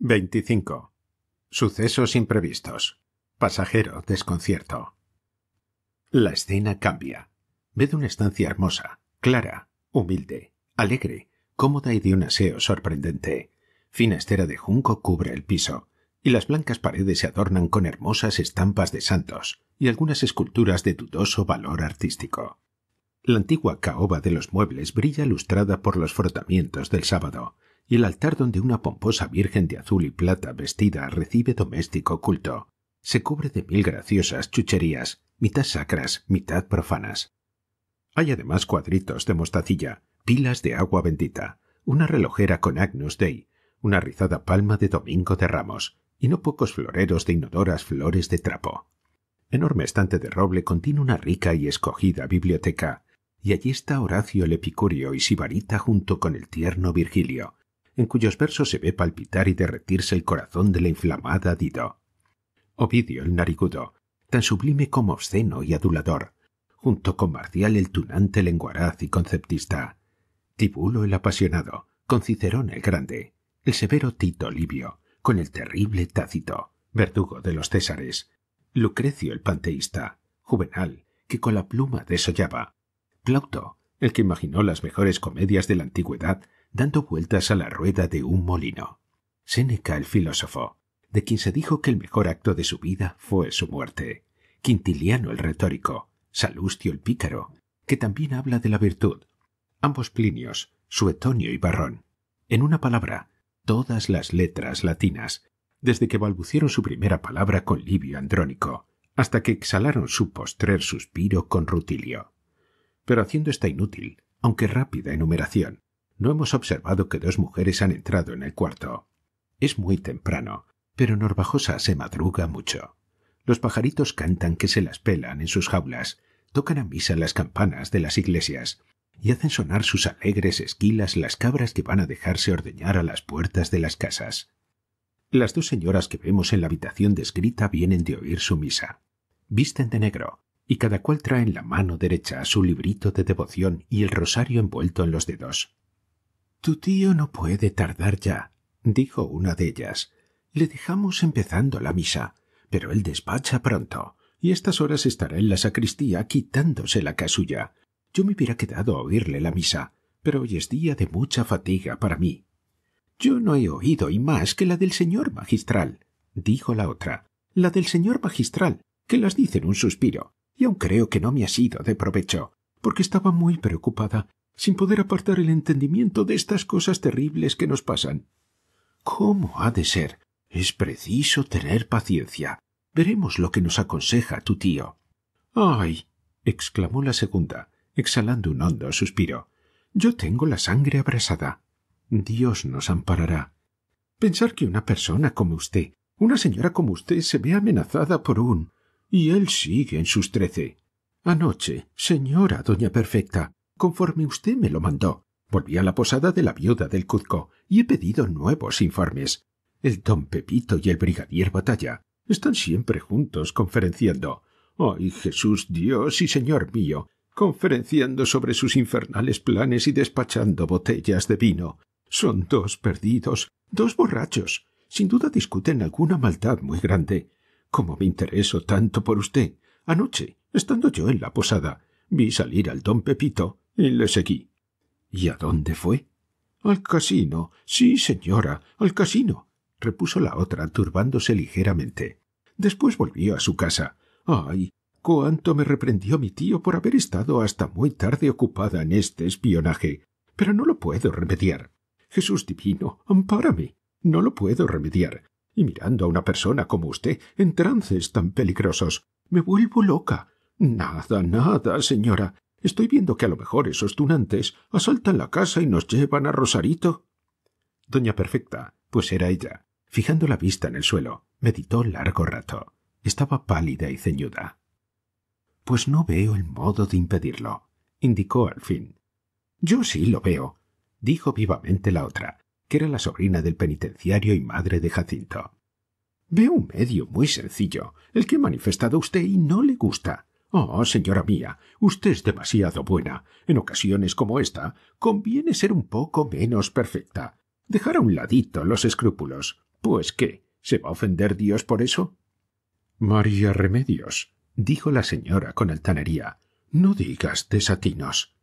25. Sucesos imprevistos. Pasajero desconcierto. La escena cambia. Ve una estancia hermosa, clara, humilde, alegre, cómoda y de un aseo sorprendente. Fina estera de junco cubre el piso, y las blancas paredes se adornan con hermosas estampas de santos y algunas esculturas de dudoso valor artístico. La antigua caoba de los muebles brilla lustrada por los frotamientos del sábado, y el altar donde una pomposa virgen de azul y plata vestida recibe doméstico culto. Se cubre de mil graciosas chucherías, mitad sacras, mitad profanas. Hay además cuadritos de mostacilla, pilas de agua bendita, una relojera con Agnus Dei, una rizada palma de Domingo de Ramos, y no pocos floreros de inodoras flores de trapo. Enorme estante de roble contiene una rica y escogida biblioteca, y allí está Horacio el Epicurio y Sibarita junto con el tierno Virgilio, en cuyos versos se ve palpitar y derretirse el corazón de la inflamada Dido. Ovidio el narigudo, tan sublime como obsceno y adulador, junto con Marcial el tunante lenguaraz y conceptista, Tibulo el apasionado, con Cicerón el grande, el severo Tito Livio, con el terrible Tácito, verdugo de los Césares, Lucrecio el panteísta, Juvenal, que con la pluma desollaba, Plauto, el que imaginó las mejores comedias de la antigüedad dando vueltas a la rueda de un molino. Séneca el filósofo, de quien se dijo que el mejor acto de su vida fue su muerte, Quintiliano el retórico, Salustio el pícaro, que también habla de la virtud, ambos Plinios, Suetonio y Barrón. En una palabra, todas las letras latinas, desde que balbucieron su primera palabra con Livio Andrónico, hasta que exhalaron su postrer suspiro con Rutilio. Pero haciendo esta inútil, aunque rápida enumeración, no hemos observado que dos mujeres han entrado en el cuarto. Es muy temprano, pero Norbajosa se madruga mucho. Los pajaritos cantan que se las pelan en sus jaulas, tocan a misa las campanas de las iglesias y hacen sonar sus alegres esquilas las cabras que van a dejarse ordeñar a las puertas de las casas. Las dos señoras que vemos en la habitación descrita vienen de oír su misa. Visten de negro, y cada cual trae en la mano derecha su librito de devoción y el rosario envuelto en los dedos. Tu tío no puede tardar ya, dijo una de ellas. Le dejamos empezando la misa, pero él despacha pronto, y estas horas estará en la sacristía quitándose la casulla. Yo me hubiera quedado a oírle la misa, pero hoy es día de mucha fatiga para mí. Yo no he oído y más que la del señor magistral, dijo la otra, la del señor magistral, que las dice en un suspiro, y aun creo que no me ha sido de provecho, porque estaba muy preocupada sin poder apartar el entendimiento de estas cosas terribles que nos pasan. ¿Cómo ha de ser? Es preciso tener paciencia. Veremos lo que nos aconseja tu tío. ¡Ay! exclamó la segunda, exhalando un hondo suspiro. Yo tengo la sangre abrasada. Dios nos amparará. Pensar que una persona como usted, una señora como usted, se ve amenazada por un. y él sigue en sus trece. Anoche, señora doña perfecta, conforme usted me lo mandó. Volví a la posada de la viuda del Cuzco y he pedido nuevos informes. El don Pepito y el brigadier Batalla están siempre juntos conferenciando. ¡Ay, Jesús Dios y Señor mío! conferenciando sobre sus infernales planes y despachando botellas de vino. Son dos perdidos, dos borrachos. Sin duda discuten alguna maldad muy grande. Como me intereso tanto por usted. Anoche, estando yo en la posada, vi salir al don Pepito y le seguí. ¿Y a dónde fue? Al casino. Sí, señora, al casino, repuso la otra, turbándose ligeramente. Después volvió a su casa. Ay, cuánto me reprendió mi tío por haber estado hasta muy tarde ocupada en este espionaje. Pero no lo puedo remediar. Jesús divino, ampárame. No lo puedo remediar. Y mirando a una persona como usted en trances tan peligrosos, me vuelvo loca. Nada, nada, señora. Estoy viendo que a lo mejor esos tunantes asaltan la casa y nos llevan a Rosarito. Doña Perfecta, pues era ella, fijando la vista en el suelo, meditó largo rato. Estaba pálida y ceñuda. Pues no veo el modo de impedirlo, indicó al fin. Yo sí lo veo, dijo vivamente la otra, que era la sobrina del penitenciario y madre de Jacinto. Veo un medio muy sencillo, el que ha manifestado usted y no le gusta. Oh, señora mía, usted es demasiado buena. En ocasiones como esta, conviene ser un poco menos perfecta. Dejar a un ladito los escrúpulos. Pues qué, ¿se va a ofender Dios por eso? María Remedios, dijo la señora con altanería, no digas desatinos.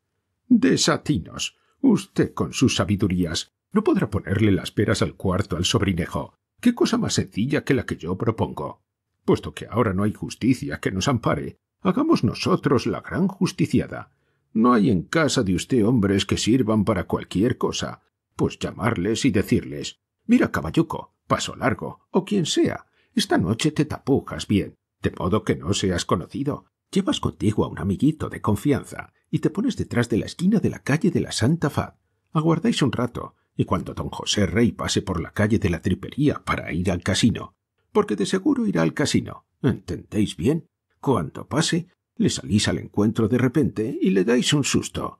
Desatinos. Usted con sus sabidurías no podrá ponerle las peras al cuarto al sobrinejo. Qué cosa más sencilla que la que yo propongo. Puesto que ahora no hay justicia que nos ampare, Hagamos nosotros la gran justiciada. No hay en casa de usted hombres que sirvan para cualquier cosa. Pues llamarles y decirles Mira, caballuco, paso largo, o quien sea, esta noche te tapujas bien, de modo que no seas conocido. Llevas contigo a un amiguito de confianza, y te pones detrás de la esquina de la calle de la Santa Faz. Aguardáis un rato, y cuando don José Rey pase por la calle de la tripería para ir al casino, porque de seguro irá al casino, ¿entendéis bien? Cuando pase, le salís al encuentro de repente y le dais un susto.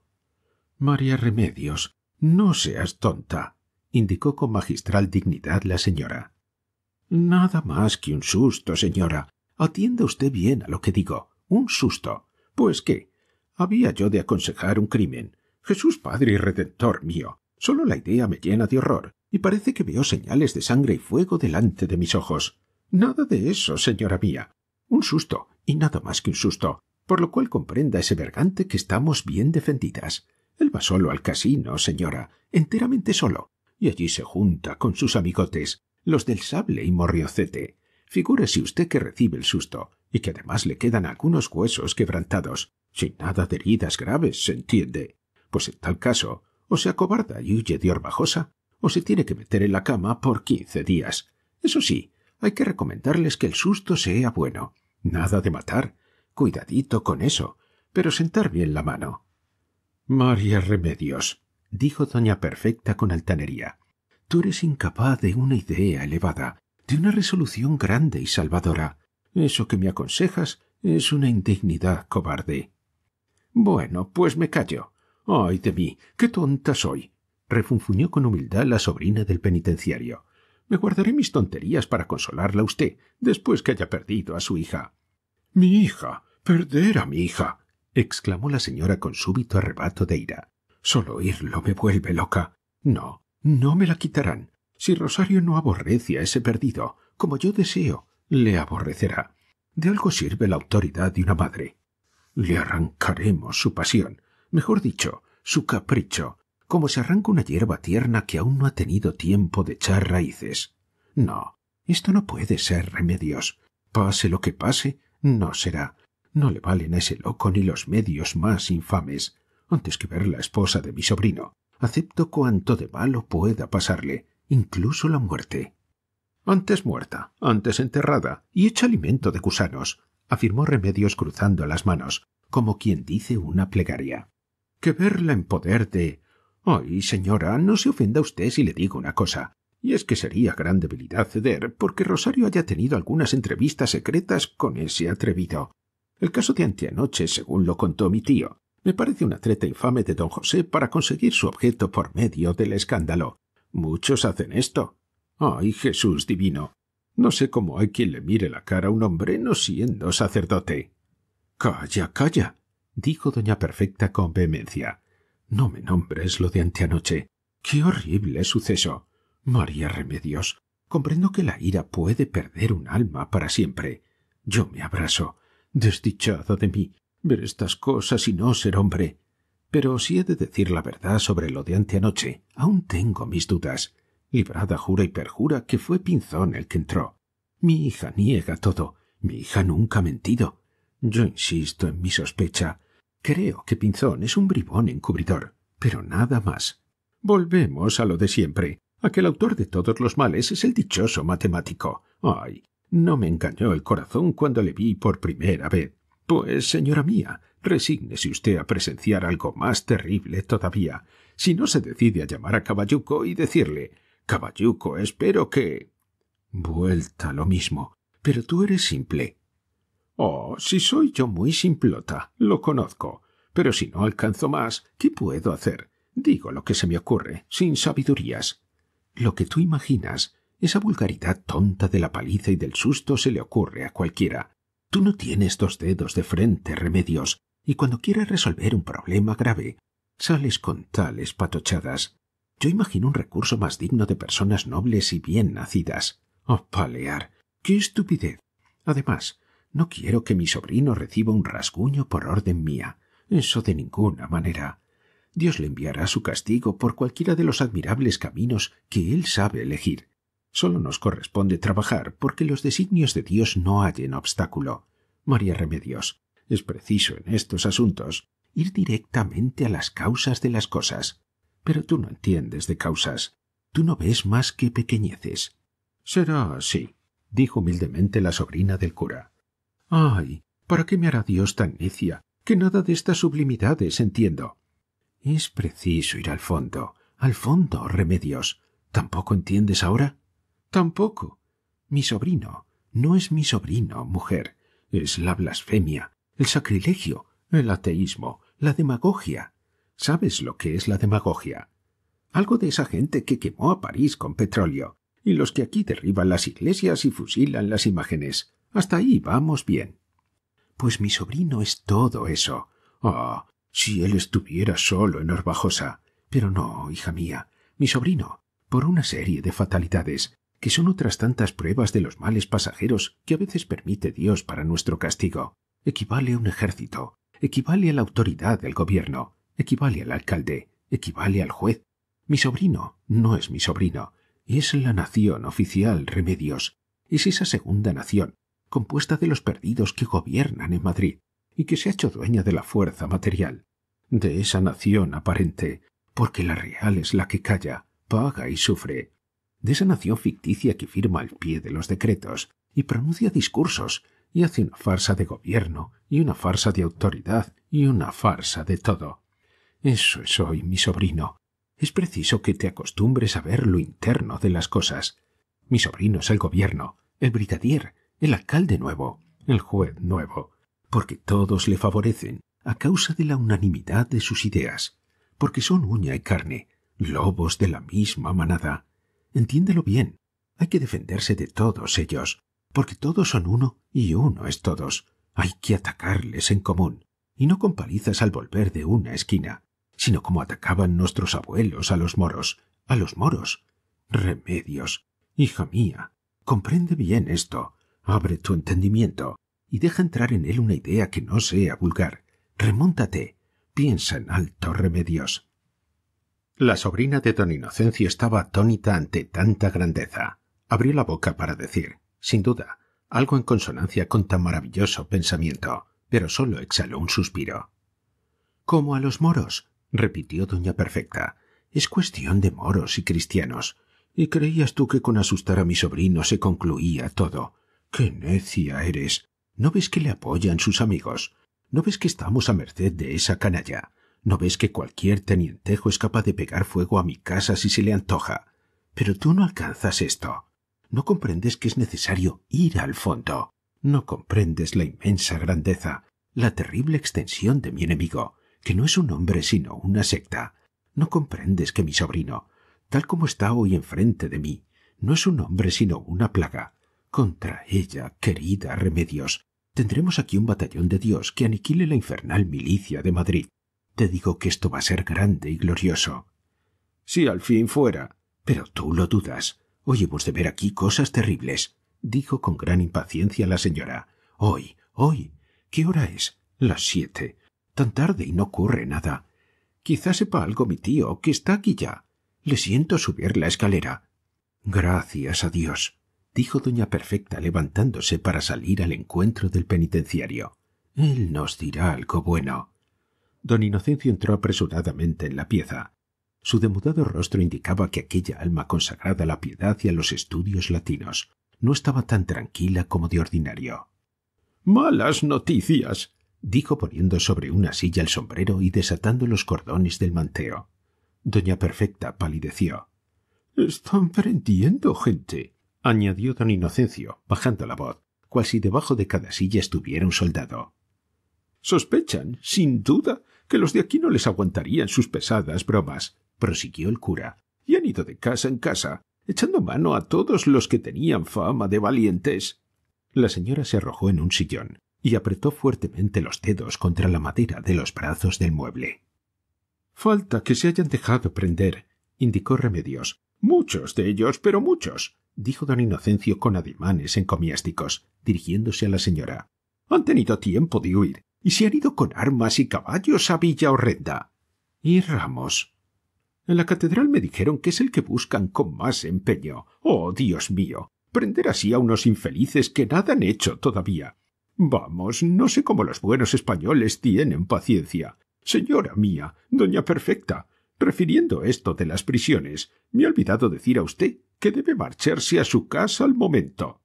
María Remedios, no seas tonta, indicó con magistral dignidad la señora. Nada más que un susto, señora. Atienda usted bien a lo que digo. Un susto. Pues qué. Había yo de aconsejar un crimen. Jesús Padre y Redentor mío. Solo la idea me llena de horror, y parece que veo señales de sangre y fuego delante de mis ojos. Nada de eso, señora mía. Un susto, y nada más que un susto, por lo cual comprenda ese bergante que estamos bien defendidas. Él va solo al casino, señora, enteramente solo, y allí se junta con sus amigotes, los del sable y morriocete. Figúrese usted que recibe el susto, y que además le quedan algunos huesos quebrantados, sin nada de heridas graves, se entiende. Pues en tal caso, o se acobarda y huye de Orbajosa, o se tiene que meter en la cama por quince días. Eso sí, hay que recomendarles que el susto sea bueno, Nada de matar. Cuidadito con eso, pero sentar bien la mano. María Remedios, dijo doña Perfecta con altanería, tú eres incapaz de una idea elevada, de una resolución grande y salvadora. Eso que me aconsejas es una indignidad cobarde. Bueno, pues me callo. Ay de mí, qué tonta soy. refunfuñó con humildad la sobrina del penitenciario. Me guardaré mis tonterías para consolarla usted después que haya perdido a su hija. Mi hija. perder a mi hija. exclamó la señora con súbito arrebato de ira. Solo oírlo me vuelve loca. No, no me la quitarán. Si Rosario no aborrece a ese perdido, como yo deseo, le aborrecerá. De algo sirve la autoridad de una madre. Le arrancaremos su pasión, mejor dicho, su capricho, como se arranca una hierba tierna que aún no ha tenido tiempo de echar raíces. No, esto no puede ser remedios. Pase lo que pase, no será. No le valen a ese loco ni los medios más infames. Antes que ver la esposa de mi sobrino, acepto cuanto de malo pueda pasarle, incluso la muerte. Antes muerta, antes enterrada, y hecha alimento de gusanos, afirmó Remedios cruzando las manos, como quien dice una plegaria. Que verla en poder de Ay, señora, no se ofenda usted si le digo una cosa. Y es que sería gran debilidad ceder porque Rosario haya tenido algunas entrevistas secretas con ese atrevido. El caso de anteanoche, según lo contó mi tío, me parece una treta infame de don José para conseguir su objeto por medio del escándalo. Muchos hacen esto. Ay, Jesús divino. No sé cómo hay quien le mire la cara a un hombre no siendo sacerdote. Calla, calla, dijo doña Perfecta con vehemencia. No me nombres lo de anteanoche. ¡Qué horrible suceso! María Remedios, comprendo que la ira puede perder un alma para siempre. Yo me abrazo. Desdichada de mí, ver estas cosas y no ser hombre. Pero si he de decir la verdad sobre lo de anteanoche, aún tengo mis dudas. Librada jura y perjura que fue Pinzón el que entró. Mi hija niega todo. Mi hija nunca ha mentido. Yo insisto en mi sospecha, Creo que Pinzón es un bribón encubridor, pero nada más. Volvemos a lo de siempre, a que el autor de todos los males es el dichoso matemático. Ay, no me engañó el corazón cuando le vi por primera vez. Pues, señora mía, resígnese usted a presenciar algo más terrible todavía, si no se decide a llamar a Caballuco y decirle Caballuco, espero que. Vuelta lo mismo. Pero tú eres simple. Oh, si soy yo muy simplota, lo conozco. Pero si no alcanzo más, ¿qué puedo hacer? Digo lo que se me ocurre, sin sabidurías. Lo que tú imaginas, esa vulgaridad tonta de la paliza y del susto se le ocurre a cualquiera. Tú no tienes dos dedos de frente, remedios, y cuando quieres resolver un problema grave, sales con tales patochadas. Yo imagino un recurso más digno de personas nobles y bien nacidas. Oh, palear. ¡Qué estupidez! Además, no quiero que mi sobrino reciba un rasguño por orden mía. Eso de ninguna manera. Dios le enviará su castigo por cualquiera de los admirables caminos que él sabe elegir. Solo nos corresponde trabajar porque los designios de Dios no hallen obstáculo. María Remedios, es preciso en estos asuntos ir directamente a las causas de las cosas. Pero tú no entiendes de causas. Tú no ves más que pequeñeces. Será así, dijo humildemente la sobrina del cura. Ay, ¿para qué me hará Dios tan necia que nada de estas sublimidades entiendo? Es preciso ir al fondo, al fondo, remedios. ¿Tampoco entiendes ahora? Tampoco. Mi sobrino no es mi sobrino, mujer. Es la blasfemia, el sacrilegio, el ateísmo, la demagogia. ¿Sabes lo que es la demagogia? Algo de esa gente que quemó a París con petróleo, y los que aquí derriban las iglesias y fusilan las imágenes. Hasta ahí vamos bien. Pues mi sobrino es todo eso. Ah, si él estuviera solo en Orbajosa. Pero no, hija mía, mi sobrino, por una serie de fatalidades, que son otras tantas pruebas de los males pasajeros que a veces permite Dios para nuestro castigo, equivale a un ejército, equivale a la autoridad del gobierno, equivale al alcalde, equivale al juez. Mi sobrino no es mi sobrino, es la nación oficial Remedios, es esa segunda nación compuesta de los perdidos que gobiernan en Madrid y que se ha hecho dueña de la fuerza material, de esa nación aparente, porque la real es la que calla, paga y sufre, de esa nación ficticia que firma al pie de los decretos y pronuncia discursos y hace una farsa de gobierno y una farsa de autoridad y una farsa de todo. Eso es hoy, mi sobrino. Es preciso que te acostumbres a ver lo interno de las cosas. Mi sobrino es el gobierno, el brigadier, el alcalde nuevo, el juez nuevo, porque todos le favorecen a causa de la unanimidad de sus ideas, porque son uña y carne, lobos de la misma manada. Entiéndelo bien, hay que defenderse de todos ellos, porque todos son uno y uno es todos. Hay que atacarles en común, y no con palizas al volver de una esquina, sino como atacaban nuestros abuelos a los moros, a los moros. Remedios, hija mía, comprende bien esto, Abre tu entendimiento y deja entrar en él una idea que no sea vulgar. Remóntate. Piensa en alto remedios. La sobrina de don Inocencio estaba atónita ante tanta grandeza. Abrió la boca para decir, sin duda, algo en consonancia con tan maravilloso pensamiento, pero sólo exhaló un suspiro. Como a los moros, repitió doña Perfecta. Es cuestión de moros y cristianos. ¿Y creías tú que con asustar a mi sobrino se concluía todo? ¡Qué necia eres! ¿No ves que le apoyan sus amigos? ¿No ves que estamos a merced de esa canalla? ¿No ves que cualquier tenientejo es capaz de pegar fuego a mi casa si se le antoja? Pero tú no alcanzas esto. No comprendes que es necesario ir al fondo. No comprendes la inmensa grandeza, la terrible extensión de mi enemigo, que no es un hombre sino una secta. No comprendes que mi sobrino, tal como está hoy enfrente de mí, no es un hombre sino una plaga, contra ella, querida Remedios, tendremos aquí un batallón de Dios que aniquile la infernal milicia de Madrid. Te digo que esto va a ser grande y glorioso. Si al fin fuera. Pero tú lo dudas. Hoy hemos de ver aquí cosas terribles, dijo con gran impaciencia la señora. Hoy, hoy. ¿Qué hora es? Las siete. Tan tarde y no ocurre nada. Quizá sepa algo mi tío, que está aquí ya. Le siento subir la escalera. Gracias a Dios dijo doña Perfecta levantándose para salir al encuentro del penitenciario. Él nos dirá algo bueno. Don Inocencio entró apresuradamente en la pieza. Su demudado rostro indicaba que aquella alma consagrada a la piedad y a los estudios latinos no estaba tan tranquila como de ordinario. Malas noticias, dijo poniendo sobre una silla el sombrero y desatando los cordones del manteo. Doña Perfecta palideció. Están prendiendo gente añadió don Inocencio, bajando la voz, cual si debajo de cada silla estuviera un soldado. Sospechan, sin duda, que los de aquí no les aguantarían sus pesadas bromas, prosiguió el cura, y han ido de casa en casa, echando mano a todos los que tenían fama de valientes. La señora se arrojó en un sillón y apretó fuertemente los dedos contra la madera de los brazos del mueble. Falta que se hayan dejado prender, indicó Remedios, Muchos de ellos, pero muchos, dijo don Inocencio con ademanes encomiásticos, dirigiéndose a la señora. Han tenido tiempo de huir, y se han ido con armas y caballos a Villa Horrenda. ¿Y Ramos? En la catedral me dijeron que es el que buscan con más empeño. Oh, Dios mío. Prender así a unos infelices que nada han hecho todavía. Vamos, no sé cómo los buenos españoles tienen paciencia. Señora mía, doña perfecta, Refiriendo esto de las prisiones, me he olvidado decir a usted que debe marcharse a su casa al momento.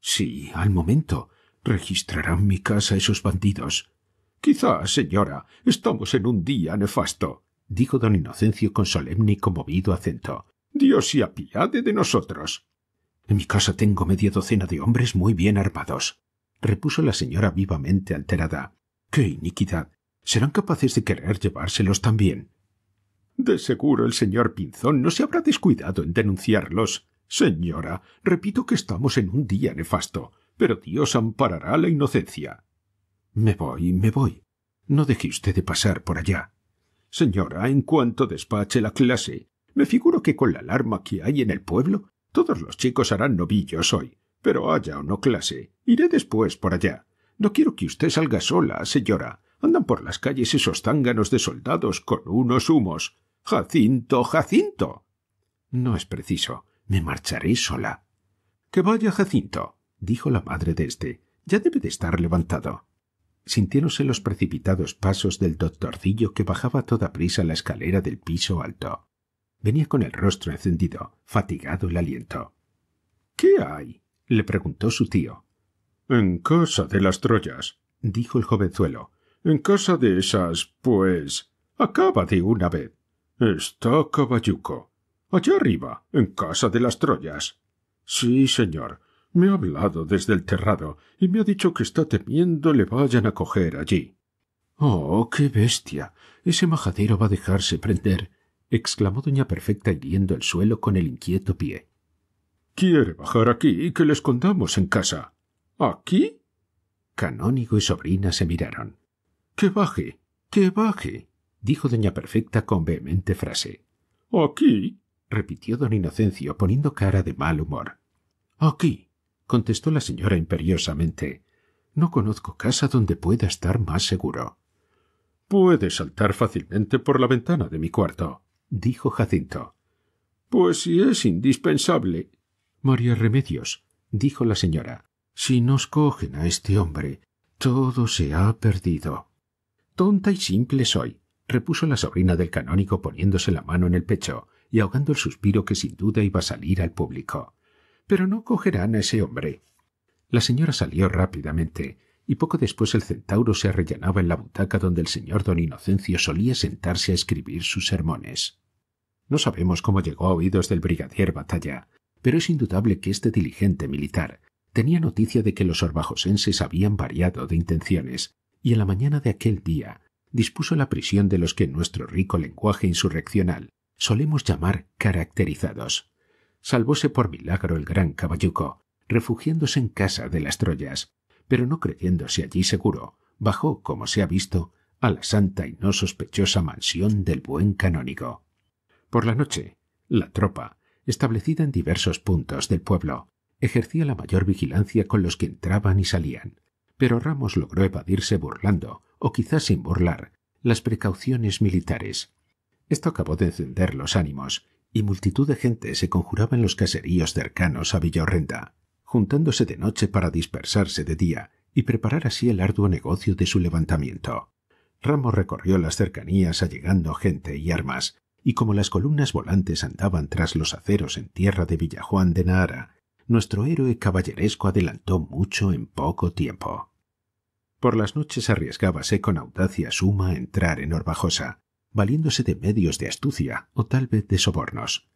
Sí, al momento. Registrarán mi casa esos bandidos. quizá señora, estamos en un día nefasto, dijo don Inocencio con solemne y conmovido acento. Dios se apiade de nosotros. En mi casa tengo media docena de hombres muy bien armados, repuso la señora vivamente alterada. ¡Qué iniquidad! ¿Serán capaces de querer llevárselos también? De seguro el señor Pinzón no se habrá descuidado en denunciarlos. Señora, repito que estamos en un día nefasto, pero Dios amparará la inocencia. Me voy, me voy. No deje usted de pasar por allá. Señora, en cuanto despache la clase, me figuro que con la alarma que hay en el pueblo, todos los chicos harán novillos hoy. Pero haya o no clase, iré después por allá. No quiero que usted salga sola, señora. Andan por las calles esos zánganos de soldados con unos humos. Jacinto, Jacinto. No es preciso. Me marcharé sola. Que vaya Jacinto, dijo la madre de éste. Ya debe de estar levantado. Sintiéronse los precipitados pasos del doctorcillo que bajaba a toda prisa la escalera del piso alto. Venía con el rostro encendido, fatigado el aliento. ¿Qué hay? le preguntó su tío. En casa de las Troyas, dijo el jovenzuelo, en casa de esas, pues. Acaba de una vez. Está Caballuco. Allá arriba, en casa de las Troyas. Sí, señor. Me ha hablado desde el terrado y me ha dicho que está temiendo le vayan a coger allí. Oh, qué bestia. Ese majadero va a dejarse prender exclamó doña Perfecta hiriendo el suelo con el inquieto pie. Quiere bajar aquí y que le escondamos en casa. ¿Aquí? Canónigo y sobrina se miraron. Que baje, que baje, dijo doña Perfecta con vehemente frase. Aquí, repitió don Inocencio poniendo cara de mal humor. Aquí, contestó la señora imperiosamente. No conozco casa donde pueda estar más seguro. Puede saltar fácilmente por la ventana de mi cuarto, dijo Jacinto. Pues si es indispensable. María Remedios, dijo la señora, si nos cogen a este hombre, todo se ha perdido. Tonta y simple soy, repuso la sobrina del canónigo poniéndose la mano en el pecho y ahogando el suspiro que sin duda iba a salir al público. Pero no cogerán a ese hombre. La señora salió rápidamente, y poco después el centauro se arrellanaba en la butaca donde el señor don Inocencio solía sentarse a escribir sus sermones. No sabemos cómo llegó a oídos del brigadier Batalla, pero es indudable que este diligente militar tenía noticia de que los orbajosenses habían variado de intenciones y en la mañana de aquel día dispuso la prisión de los que en nuestro rico lenguaje insurreccional solemos llamar caracterizados. Salvóse por milagro el gran caballuco, refugiándose en casa de las Troyas, pero no creyéndose allí seguro, bajó, como se ha visto, a la santa y no sospechosa mansión del buen canónigo. Por la noche, la tropa, establecida en diversos puntos del pueblo, ejercía la mayor vigilancia con los que entraban y salían, pero Ramos logró evadirse burlando, o quizás sin burlar, las precauciones militares. Esto acabó de encender los ánimos, y multitud de gente se conjuraba en los caseríos cercanos a Villorrenda, juntándose de noche para dispersarse de día y preparar así el arduo negocio de su levantamiento. Ramos recorrió las cercanías allegando gente y armas, y como las columnas volantes andaban tras los aceros en tierra de Villajuan de Nahara, nuestro héroe caballeresco adelantó mucho en poco tiempo. Por las noches arriesgábase con audacia suma a entrar en Orbajosa, valiéndose de medios de astucia o tal vez de sobornos.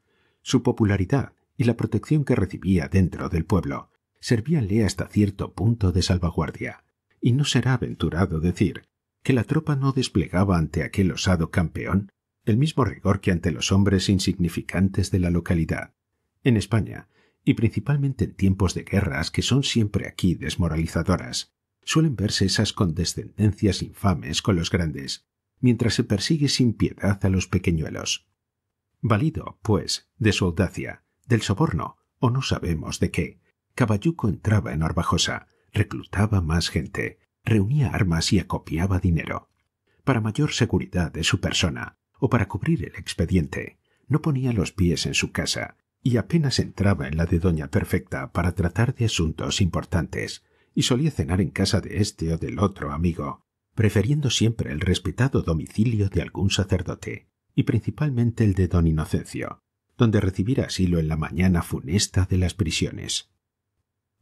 Su popularidad y la protección que recibía dentro del pueblo servíanle hasta cierto punto de salvaguardia, y no será aventurado decir que la tropa no desplegaba ante aquel osado campeón el mismo rigor que ante los hombres insignificantes de la localidad. En España, y principalmente en tiempos de guerras que son siempre aquí desmoralizadoras, suelen verse esas condescendencias infames con los grandes, mientras se persigue sin piedad a los pequeñuelos. Valido, pues, de su audacia, del soborno, o no sabemos de qué, Caballuco entraba en Orbajosa, reclutaba más gente, reunía armas y acopiaba dinero. Para mayor seguridad de su persona, o para cubrir el expediente, no ponía los pies en su casa, y apenas entraba en la de Doña Perfecta para tratar de asuntos importantes, y solía cenar en casa de este o del otro amigo, prefiriendo siempre el respetado domicilio de algún sacerdote, y principalmente el de don Inocencio, donde recibiera asilo en la mañana funesta de las prisiones.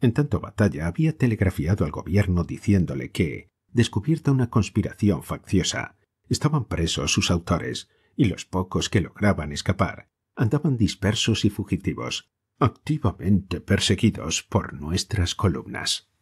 En tanto Batalla había telegrafiado al gobierno diciéndole que, descubierta una conspiración facciosa, estaban presos sus autores, y los pocos que lograban escapar andaban dispersos y fugitivos, activamente perseguidos por nuestras columnas.